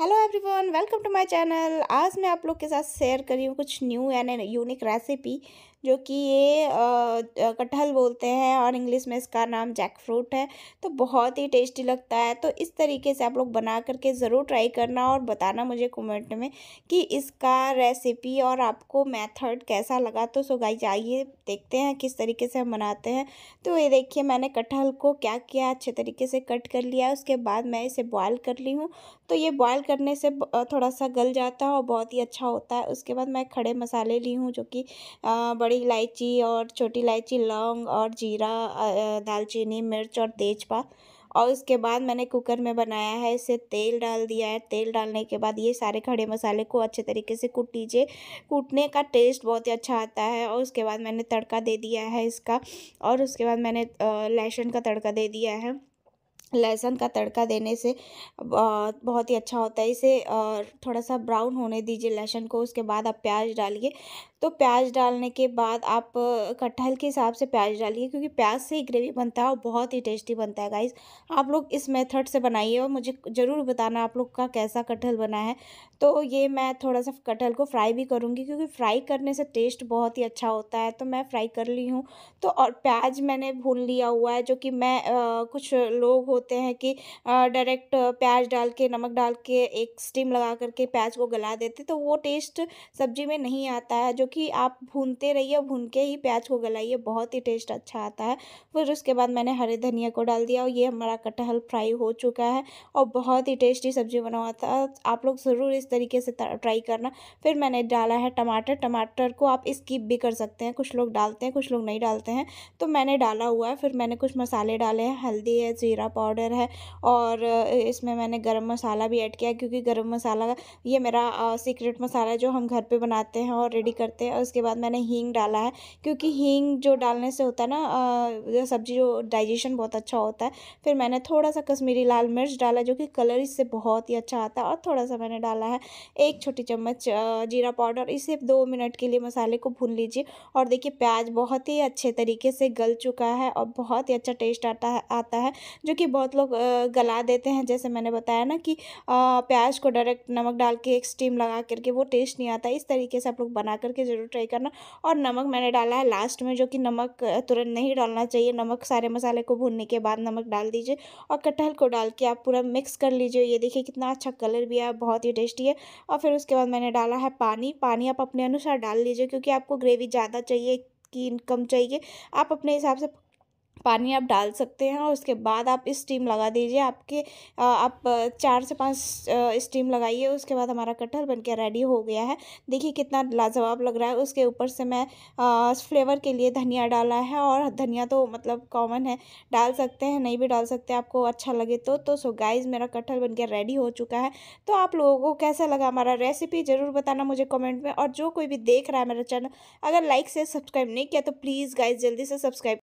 hello everyone welcome to my channel आज मैं आप लोग के साथ शेयर करी हूँ कुछ न्यू एंड यूनिक रेसिपी जो कि ये कटहल बोलते हैं और इंग्लिश में इसका नाम जैक फ्रूट है तो बहुत ही टेस्टी लगता है तो इस तरीके से आप लोग बना करके ज़रूर ट्राई करना और बताना मुझे कमेंट में कि इसका रेसिपी और आपको मेथड कैसा लगा तो सुगाई जाइए देखते हैं किस तरीके से हम बनाते हैं तो ये देखिए मैंने कटहल को क्या किया अच्छे तरीके से कट कर लिया उसके बाद मैं इसे बॉयल कर ली हूँ तो ये बॉयल करने से थोड़ा सा गल जाता है और बहुत ही अच्छा होता है उसके बाद मैं खड़े मसाले ली हूँ जो कि बड़ी बड़ी इलायची और छोटी इलायची लौंग और जीरा दालचीनी मिर्च और तेजपात और उसके बाद मैंने कुकर में बनाया है इसे तेल डाल दिया है तेल डालने के बाद ये सारे खड़े मसाले को अच्छे तरीके से कूट लीजिए कूटने का टेस्ट बहुत ही अच्छा आता है और उसके बाद मैंने तड़का दे दिया है इसका और उसके बाद मैंने लहसुन का तड़का दे दिया है लहसुन का तड़का देने से बहुत ही अच्छा होता है इसे थोड़ा सा ब्राउन होने दीजिए लहसुन को उसके बाद आप प्याज डालिए तो प्याज डालने के बाद आप कटहल के हिसाब से प्याज डालिए क्योंकि प्याज से ही ग्रेवी बनता है और बहुत ही टेस्टी बनता है गाइस आप लोग इस मेथड से बनाइए और मुझे ज़रूर बताना आप लोग का कैसा कटहल बना है तो ये मैं थोड़ा सा कटहल को फ्राई भी करूँगी क्योंकि फ्राई करने से टेस्ट बहुत ही अच्छा होता है तो मैं फ्राई कर ली हूँ तो और प्याज मैंने भून लिया हुआ है जो कि मैं आ, कुछ लोग होते हैं कि डायरेक्ट प्याज डाल के नमक डाल के एक स्टीम लगा करके प्याज को गला देते तो वो टेस्ट सब्जी में नहीं आता है जो कि आप भूनते रहिए भून के ही प्याज को गलाइए बहुत ही टेस्ट अच्छा आता है फिर उसके बाद मैंने हरे धनिया को डाल दिया और ये हमारा कटहल फ्राई हो चुका है और बहुत ही टेस्टी सब्जी बना हुआ था आप लोग ज़रूर इस तरीके से ट्राई करना फिर मैंने डाला है टमाटर टमाटर को आप स्किप भी कर सकते हैं कुछ लोग डालते हैं कुछ लोग नहीं डालते हैं तो मैंने डाला हुआ है फिर मैंने कुछ मसाले डाले हैं हल्दी है ज़ीरा पाउडर पाउडर है और इसमें मैंने गरम मसाला भी ऐड किया क्योंकि गरम मसाला ये मेरा सीक्रेट मसाला है जो हम घर पे बनाते हैं और रेडी करते हैं और उसके बाद मैंने हींग डाला है क्योंकि हींग जो डालने से होता है ना सब्जी जो डाइजेशन बहुत अच्छा होता है फिर मैंने थोड़ा सा कश्मीरी लाल मिर्च डाला जो कि कलर इससे बहुत ही अच्छा आता है और थोड़ा सा मैंने डाला है एक छोटी चम्मच जीरा पाउडर इसे दो मिनट के लिए मसाले को भून लीजिए और देखिए प्याज बहुत ही अच्छे तरीके से गल चुका है और बहुत ही अच्छा टेस्ट आता है आता है जो कि बहुत लोग गला देते हैं जैसे मैंने बताया ना कि प्याज को डायरेक्ट नमक डाल के एक स्टीम लगा करके वो टेस्ट नहीं आता इस तरीके से आप लोग बना करके ज़रूर ट्राई करना और नमक मैंने डाला है लास्ट में जो कि नमक तुरंत नहीं डालना चाहिए नमक सारे मसाले को भूनने के बाद नमक डाल दीजिए और कटहल को डाल के आप पूरा मिक्स कर लीजिए ये देखिए कितना अच्छा कलर भी है बहुत ही टेस्टी है और फिर उसके बाद मैंने डाला है पानी पानी आप अपने अनुसार डाल लीजिए क्योंकि आपको ग्रेवी ज़्यादा चाहिए कि कम चाहिए आप अपने हिसाब से पानी आप डाल सकते हैं और उसके बाद आप स्टीम लगा दीजिए आपके आप चार से पाँच स्टीम लगाइए उसके बाद हमारा कटहल बनके रेडी हो गया है देखिए कितना लाजवाब लग रहा है उसके ऊपर से मैं फ्लेवर के लिए धनिया डाला है और धनिया तो मतलब कॉमन है डाल सकते हैं नहीं भी डाल सकते आपको अच्छा लगे तो तो सो गाइज मेरा कटहल बन के रेडी हो चुका है तो आप लोगों को कैसा लगा हमारा रेसिपी ज़रूर बताना मुझे कॉमेंट में और जो कोई भी देख रहा है मेरा चैनल अगर लाइक से सब्सक्राइब नहीं किया तो प्लीज़ गाइज जल्दी से सब्सक्राइब